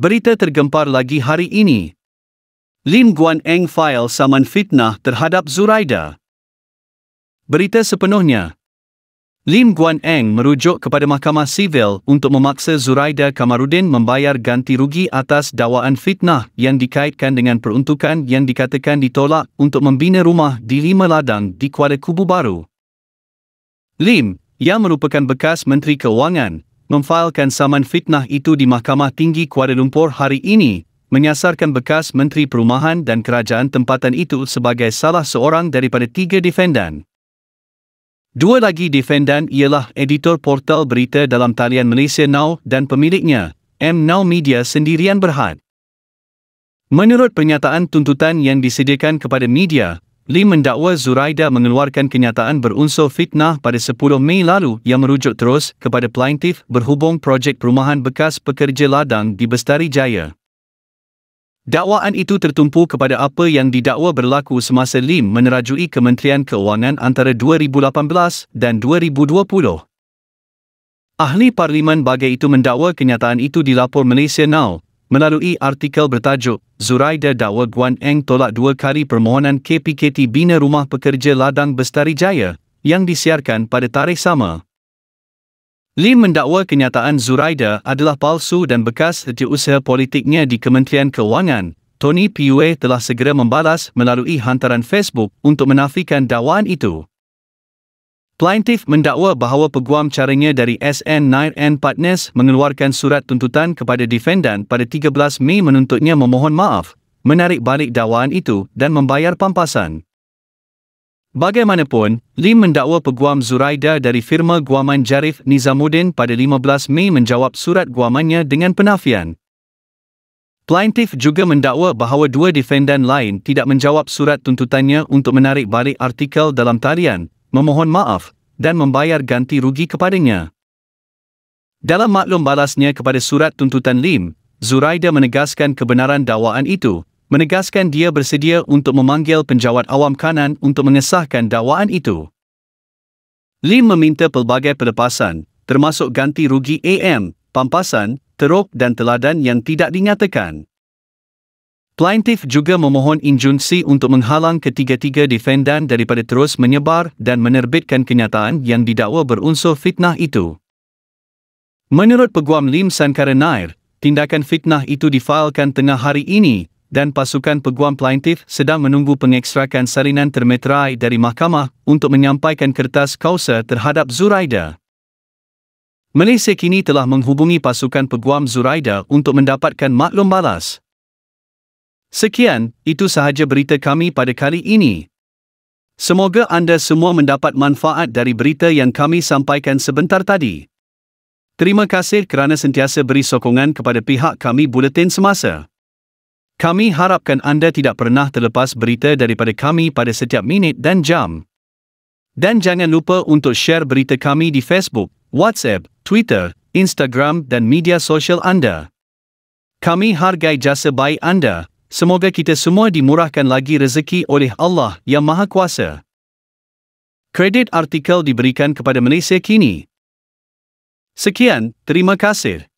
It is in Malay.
berita tergempar lagi hari ini. Lim Guan Eng file saman fitnah terhadap Zuraida. Berita sepenuhnya. Lim Guan Eng merujuk kepada mahkamah sivil untuk memaksa Zuraida Kamarudin membayar ganti rugi atas dawaan fitnah yang dikaitkan dengan peruntukan yang dikatakan ditolak untuk membina rumah di lima ladang di Kuala Kubu Baru. Lim, yang merupakan bekas Menteri kewangan, memfailkan saman fitnah itu di Mahkamah Tinggi Kuala Lumpur hari ini, menyasarkan bekas Menteri Perumahan dan Kerajaan tempatan itu sebagai salah seorang daripada tiga defendan. Dua lagi defendan ialah editor portal berita dalam talian Malaysia Now dan pemiliknya, M Now Media sendirian berhad. Menurut pernyataan tuntutan yang disediakan kepada media, Lim mendakwa Zuraida mengeluarkan kenyataan berunsur fitnah pada 10 Mei lalu yang merujuk terus kepada plaintif berhubung projek perumahan bekas pekerja ladang di Bestari Jaya. Dakwaan itu tertumpu kepada apa yang didakwa berlaku semasa Lim menerajui Kementerian Keuangan antara 2018 dan 2020. Ahli Parlimen bagai itu mendakwa kenyataan itu dilaporkan Malaysia Now melalui artikel bertajuk Zuraida dakwa Guan Eng tolak dua kali permohonan KPKT bina rumah pekerja ladang Bestari Jaya yang disiarkan pada tarikh sama. Lim mendakwa kenyataan Zuraida adalah palsu dan bekas setiausaha politiknya di Kementerian Kewangan, Tony Piue telah segera membalas melalui hantaran Facebook untuk menafikan dakwaan itu. Plaintif mendakwa bahawa peguam caranya dari SN Nair and Partners mengeluarkan surat tuntutan kepada defendant pada 13 Mei menuntutnya memohon maaf, menarik balik dakwaan itu dan membayar pampasan. Bagaimanapun, Lim mendakwa peguam Zuraida dari firma guaman Jarif Nizamuddin pada 15 Mei menjawab surat guamannya dengan penafian. Plaintif juga mendakwa bahawa dua defendant lain tidak menjawab surat tuntutannya untuk menarik balik artikel dalam tarian memohon maaf, dan membayar ganti rugi kepadanya. Dalam maklum balasnya kepada surat tuntutan Lim, Zuraida menegaskan kebenaran dakwaan itu, menegaskan dia bersedia untuk memanggil penjawat awam kanan untuk mengesahkan dakwaan itu. Lim meminta pelbagai pelepasan, termasuk ganti rugi AM, pampasan, teruk dan teladan yang tidak dinyatakan. Plaintif juga memohon injunsi untuk menghalang ketiga-tiga defendant daripada terus menyebar dan menerbitkan kenyataan yang didakwa berunsur fitnah itu. Menurut Peguam Lim Sankara Nair, tindakan fitnah itu difailkan tengah hari ini dan pasukan peguam plaintif sedang menunggu pengekstrakan salinan termeterai dari mahkamah untuk menyampaikan kertas kausa terhadap Zuraida. Malaysia kini telah menghubungi pasukan peguam Zuraida untuk mendapatkan maklum balas. Sekian, itu sahaja berita kami pada kali ini. Semoga anda semua mendapat manfaat dari berita yang kami sampaikan sebentar tadi. Terima kasih kerana sentiasa beri sokongan kepada pihak kami Buletin Semasa. Kami harapkan anda tidak pernah terlepas berita daripada kami pada setiap minit dan jam. Dan jangan lupa untuk share berita kami di Facebook, WhatsApp, Twitter, Instagram dan media sosial anda. Kami hargai jasa baik anda. Semoga kita semua dimurahkan lagi rezeki oleh Allah yang Maha Kuasa. Kredit artikel diberikan kepada Malaysia kini. Sekian, terima kasih.